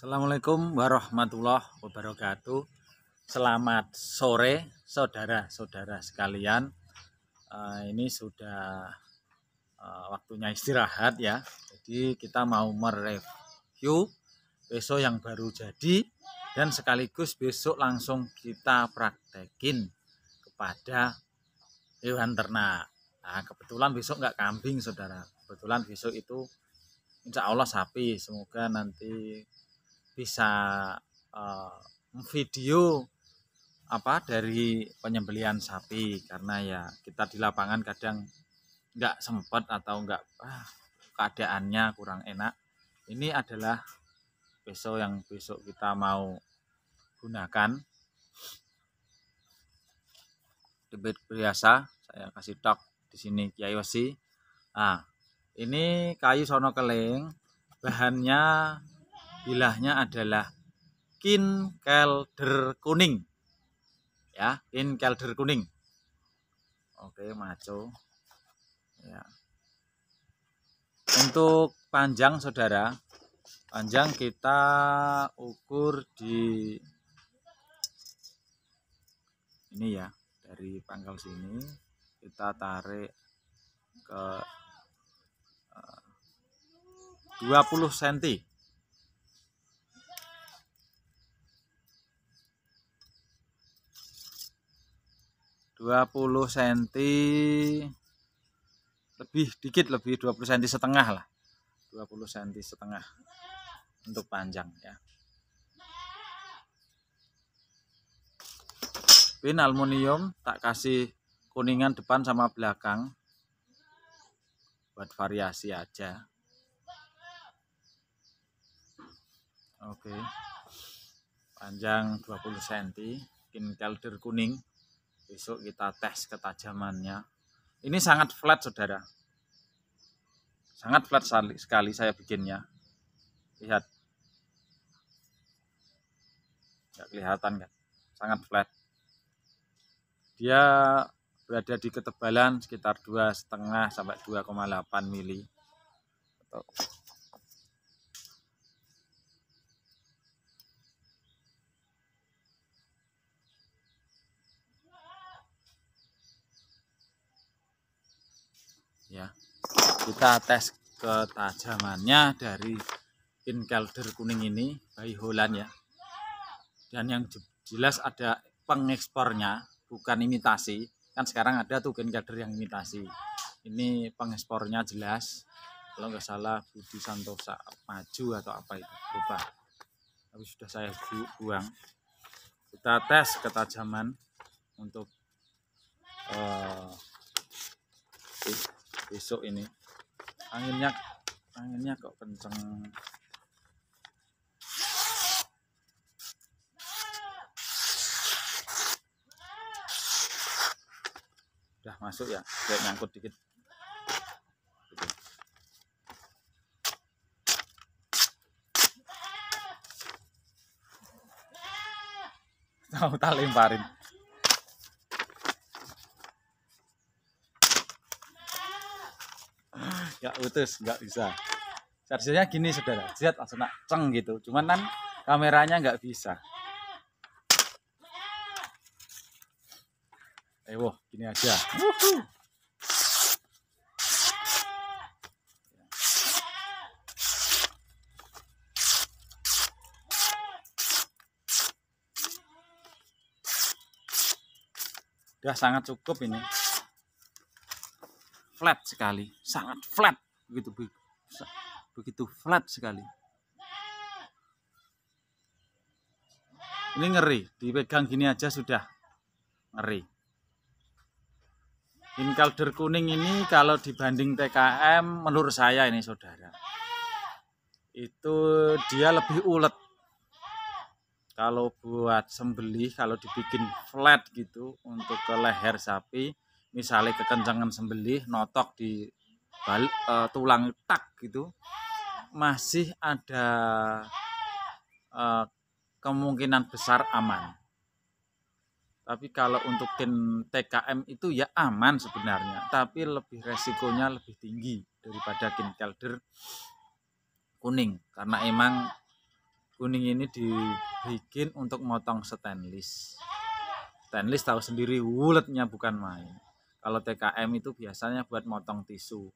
Assalamualaikum warahmatullahi wabarakatuh. Selamat sore saudara-saudara sekalian. Eh, ini sudah eh, waktunya istirahat ya. Jadi kita mau mereview besok yang baru jadi dan sekaligus besok langsung kita praktekin kepada hewan ternak. Nah, kebetulan besok nggak kambing, saudara. Kebetulan besok itu insya Allah sapi. Semoga nanti bisa uh, eh, video apa dari penyembelian sapi karena ya kita di lapangan kadang nggak sempet atau nggak ah, keadaannya kurang enak ini adalah besok yang besok kita mau gunakan debit biasa saya kasih tok di sini Kiai Wasi ah ini kayu sono keling bahannya bilahnya adalah kin kelder kuning ya kin kelder kuning oke maco ya untuk panjang saudara panjang kita ukur di ini ya dari pangkal sini kita tarik ke 20 eh, cm 20 cm lebih dikit lebih 20 cm setengah lah 20 cm setengah untuk panjang ya pin aluminium tak kasih kuningan depan sama belakang buat variasi aja oke panjang 20 cm pin kalder kuning besok kita tes ketajamannya ini sangat flat saudara sangat flat sekali saya bikinnya lihat nggak kelihatan kan sangat flat dia berada di ketebalan sekitar 2,5 sampai 2,8 mili ya kita tes ketajamannya dari inkelder kuning ini bayi Holland ya dan yang jelas ada pengekspornya bukan imitasi kan sekarang ada tuh inkelder yang imitasi ini pengekspornya jelas kalau nggak salah Budi Santosa maju atau apa itu lupa tapi sudah saya buang kita tes ketajaman untuk uh, besok ini anginnya anginnya kok kenceng udah masuk ya kayak nyangkut dikit tahu tak lemparin nggak putus nggak bisa seharusnya gini saudara lihat langsung nak ceng gitu cuman kan kameranya nggak bisa eh wow gini aja Udah sangat cukup ini flat sekali, sangat flat begitu begitu flat sekali. Ini ngeri, dipegang gini aja sudah ngeri. Inkalder kuning ini kalau dibanding TKM menurut saya ini saudara itu dia lebih ulet kalau buat sembelih kalau dibikin flat gitu untuk ke leher sapi misalnya kekencangan sembelih notok di bal, e, eh, tulang tak gitu masih ada e, kemungkinan besar aman tapi kalau untuk tim TKM itu ya aman sebenarnya tapi lebih resikonya lebih tinggi daripada kin kelder kuning karena emang kuning ini dibikin untuk motong stainless stainless tahu sendiri wuletnya bukan main kalau TKM itu biasanya buat motong tisu.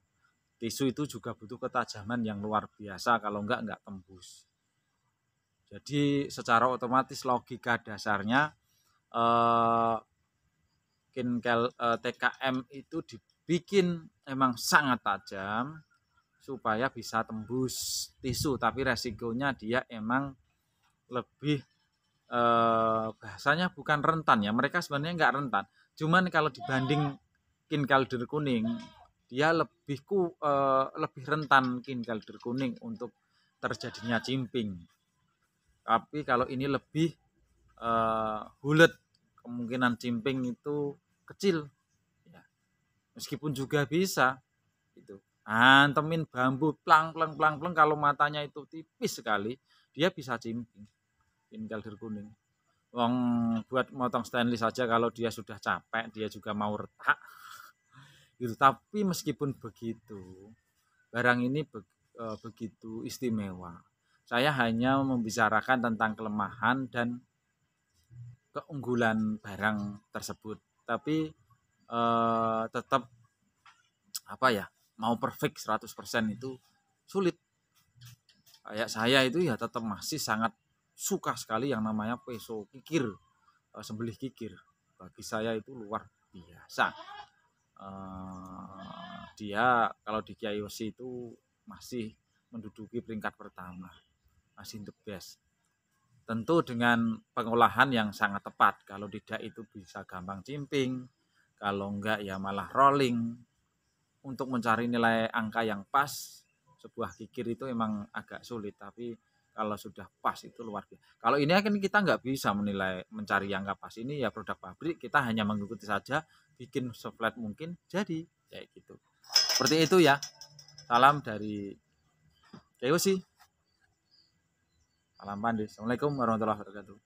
Tisu itu juga butuh ketajaman yang luar biasa, kalau enggak enggak tembus. Jadi secara otomatis logika dasarnya eh, kinkel eh, TKM itu dibikin emang sangat tajam supaya bisa tembus tisu, tapi resikonya dia emang lebih eh, bahasanya bukan rentan ya. Mereka sebenarnya enggak rentan. Cuman kalau dibanding kalder kuning dia lebih ku, uh, eh, lebih rentan kinkal kuning untuk terjadinya cimping. Tapi kalau ini lebih uh, bulat kemungkinan cimping itu kecil. Ya. Meskipun juga bisa itu. Antemin bambu plang plang plang plang kalau matanya itu tipis sekali, dia bisa cimping. kalder kuning. Wong buat motong stainless saja kalau dia sudah capek, dia juga mau retak gitu tapi meskipun begitu barang ini be, e, begitu istimewa saya hanya membicarakan tentang kelemahan dan keunggulan barang tersebut tapi e, tetap apa ya mau perfect 100% itu sulit kayak saya itu ya tetap masih sangat suka sekali yang namanya peso kikir eh, sembelih kikir bagi saya itu luar biasa Eh, dia kalau di Kiai itu masih menduduki peringkat pertama masih the best tentu dengan pengolahan yang sangat tepat kalau tidak itu bisa gampang cimping kalau enggak ya malah rolling untuk mencari nilai angka yang pas sebuah kikir itu emang agak sulit tapi kalau sudah pas itu luar biasa kalau ini kan kita nggak bisa menilai mencari yang nggak pas ini ya produk pabrik kita hanya mengikuti saja bikin seflat mungkin jadi kayak gitu seperti itu ya salam dari Kayosi salam pandai assalamualaikum warahmatullahi wabarakatuh